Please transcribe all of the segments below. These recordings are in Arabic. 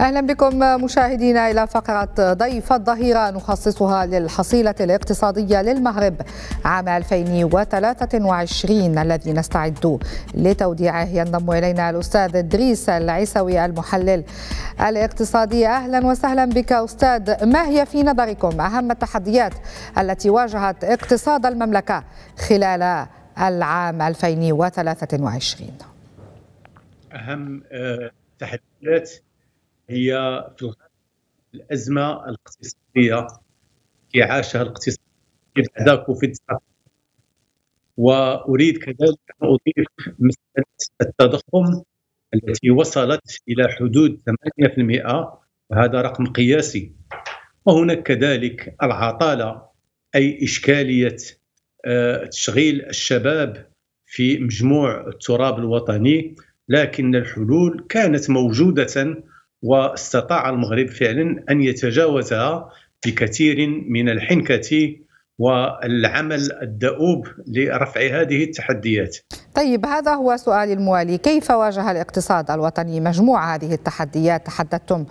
أهلا بكم مشاهدينا إلى فقرة ضيف الظهيرة نخصصها للحصيلة الاقتصادية للمغرب عام 2023 الذي نستعد لتوديعه ينضم إلينا الأستاذ إدريس العيسوي المحلل الاقتصادي أهلا وسهلا بك أستاذ ما هي في نظركم أهم التحديات التي واجهت اقتصاد المملكة خلال العام 2023 أهم آه، تحديات هي في الازمه الاقتصاديه كي عاشها الاقتصاد بعد كوفيد واريد كذلك ان اضيف مساله التضخم التي وصلت الى حدود 8% وهذا رقم قياسي وهناك كذلك العطاله اي اشكاليه آه، تشغيل الشباب في مجموع التراب الوطني لكن الحلول كانت موجوده واستطاع المغرب فعلا ان يتجاوزها بكثير من الحنكه والعمل الدؤوب لرفع هذه التحديات طيب هذا هو سؤالي الموالي كيف واجه الاقتصاد الوطني مجموع هذه التحديات تحدثتم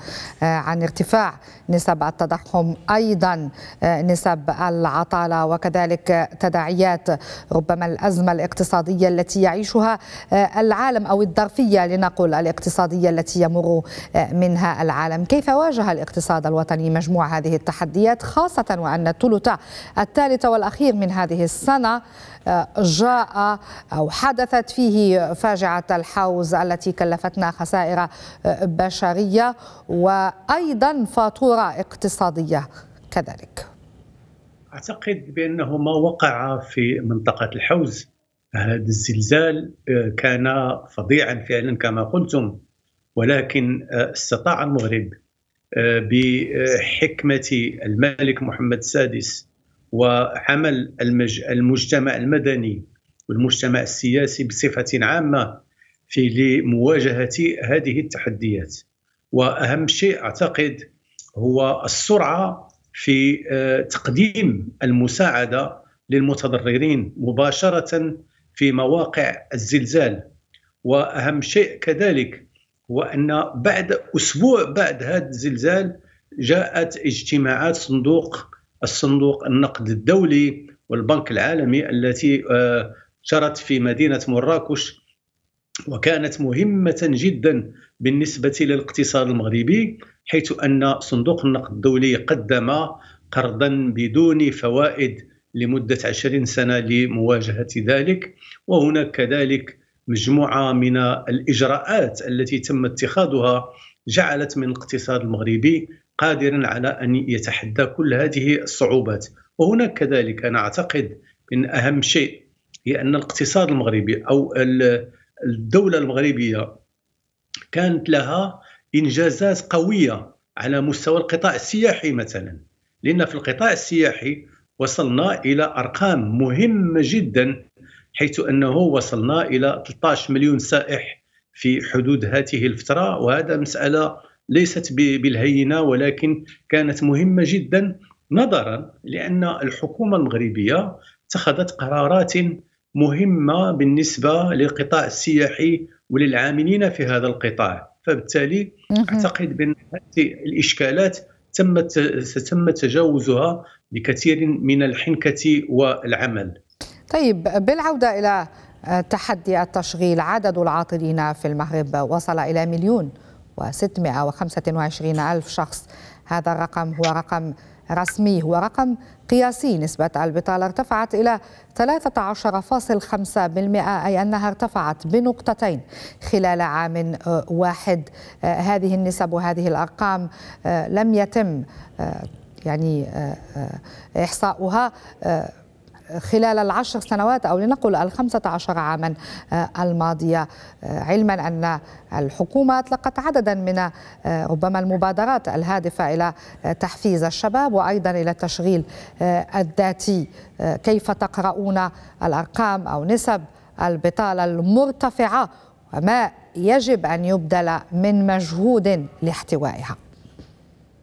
آه، عن ارتفاع نسب التضخم أيضا آه، نسب العطالة وكذلك تداعيات ربما الأزمة الاقتصادية التي يعيشها آه، العالم أو الظرفية لنقل الاقتصادية التي يمر منها العالم كيف واجه الاقتصاد الوطني مجموع هذه التحديات خاصة وأن الثلث الثالث والأخير من هذه السنة جاء أو حد حدثت فيه فاجعة الحوز التي كلفتنا خسائر بشرية وأيضا فاتورة اقتصادية كذلك أعتقد بأنه ما وقع في منطقة الحوز هذا الزلزال آه، كان فظيعا فعلا كما قلتم ولكن آه، استطاع المغرب آه، بحكمة الملك محمد السادس وعمل المجتمع المدني والمجتمع السياسي بصفه عامه في لمواجهه هذه التحديات واهم شيء اعتقد هو السرعه في آه، تقديم المساعده للمتضررين مباشره في مواقع الزلزال واهم شيء كذلك هو ان بعد اسبوع بعد هذا الزلزال جاءت اجتماعات صندوق الصندوق النقد الدولي والبنك العالمي التي آه، جرت في مدينه مراكش وكانت مهمه جدا بالنسبه للاقتصاد المغربي حيث ان صندوق النقد الدولي قدم قرضا بدون فوائد لمده 20 سنه لمواجهه ذلك وهناك كذلك مجموعه من الاجراءات التي تم اتخاذها جعلت من الاقتصاد المغربي قادرا على ان يتحدى كل هذه الصعوبات وهناك كذلك انا اعتقد ان اهم شيء هي ان الاقتصاد المغربي او الدوله المغربيه كانت لها انجازات قويه على مستوى القطاع السياحي مثلا لان في القطاع السياحي وصلنا الى ارقام مهمه جدا حيث انه وصلنا الى 13 مليون سائح في حدود هذه الفتره وهذا مساله ليست بالهينه ولكن كانت مهمه جدا نظرا لان الحكومه المغربيه اتخذت قرارات مهمه بالنسبه للقطاع السياحي وللعاملين في هذا القطاع فبالتالي اعتقد بان هذه الاشكالات تم تم تجاوزها بكثير من الحنكه والعمل. طيب بالعوده الى آه، تحدي التشغيل عدد العاطلين في المغرب وصل الى مليون و625 الف شخص هذا الرقم هو رقم رسمي هو رقم قياسي نسبة البطالة ارتفعت إلى 13.5% أي أنها ارتفعت بنقطتين خلال عام آه، واحد آه، هذه النسب وهذه الأرقام آه، لم يتم يعني إحصاؤها خلال العشر سنوات أو لنقل الخمسة عشر عاما آه، الماضية آه، علما أن الحكومة أطلقت عددا من آه، ربما المبادرات الهادفة إلى تحفيز الشباب وأيضا إلى التشغيل الذاتي كيف تقرؤون الأرقام أو نسب البطالة المرتفعة وما يجب أن يبذل من مجهود لاحتوائها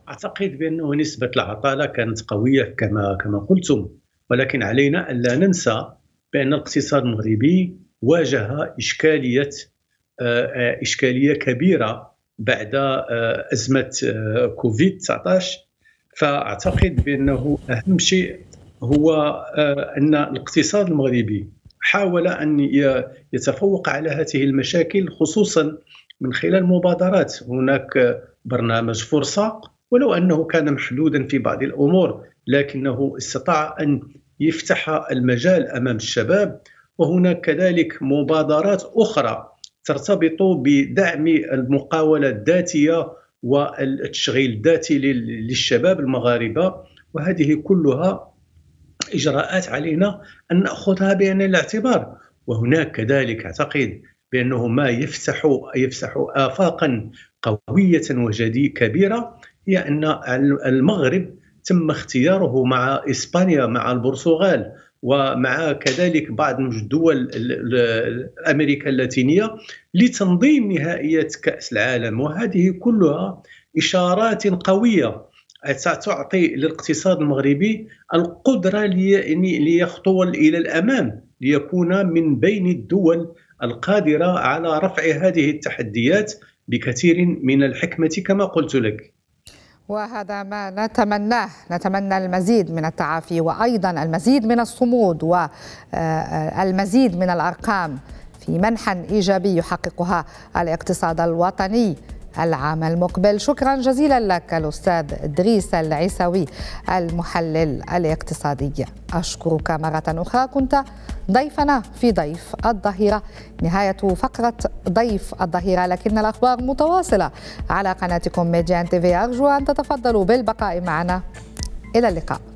أعتقد بأنه نسبة العطالة كانت قوية كما كما قلتم ولكن علينا أن لا ننسى بأن الاقتصاد المغربي واجه إشكالية آه، إشكالية كبيرة بعد آه، أزمة آه، كوفيد 19 فأعتقد بأنه أهم شيء هو أن الاقتصاد المغربي حاول أن يتفوق على هذه المشاكل خصوصا من خلال مبادرات هناك برنامج فرصة ولو انه كان محدودا في بعض الامور لكنه استطاع ان يفتح المجال امام الشباب وهناك كذلك مبادرات اخرى ترتبط بدعم المقاوله الذاتيه والتشغيل الذاتي للشباب المغاربه وهذه كلها اجراءات علينا ان ناخذها بعين الاعتبار وهناك كذلك اعتقد بانه ما يفسح يفسح افاقا قويه وجديده كبيره هي ان المغرب تم اختياره مع اسبانيا مع البرتغال ومع كذلك بعض الدول امريكا اللاتينيه لتنظيم نهائيات كاس العالم وهذه كلها اشارات قويه ستعطي للاقتصاد المغربي القدره ليخطو الى الامام ليكون من بين الدول القادره على رفع هذه التحديات بكثير من الحكمه كما قلت لك. وهذا ما نتمناه نتمنى المزيد من التعافي وأيضا المزيد من الصمود والمزيد آه، آه، من الأرقام في منحا إيجابي يحققها الاقتصاد الوطني العام المقبل شكرا جزيلا لك الأستاذ إدريس العيساوي المحلل الاقتصادي أشكرك مرة أخرى كنت ضيفنا في ضيف الظهيرة نهاية فقرة ضيف الظهيرة لكن الأخبار متواصلة على قناتكم ميديان تيفي أرجو أن تتفضلوا بالبقاء معنا إلى اللقاء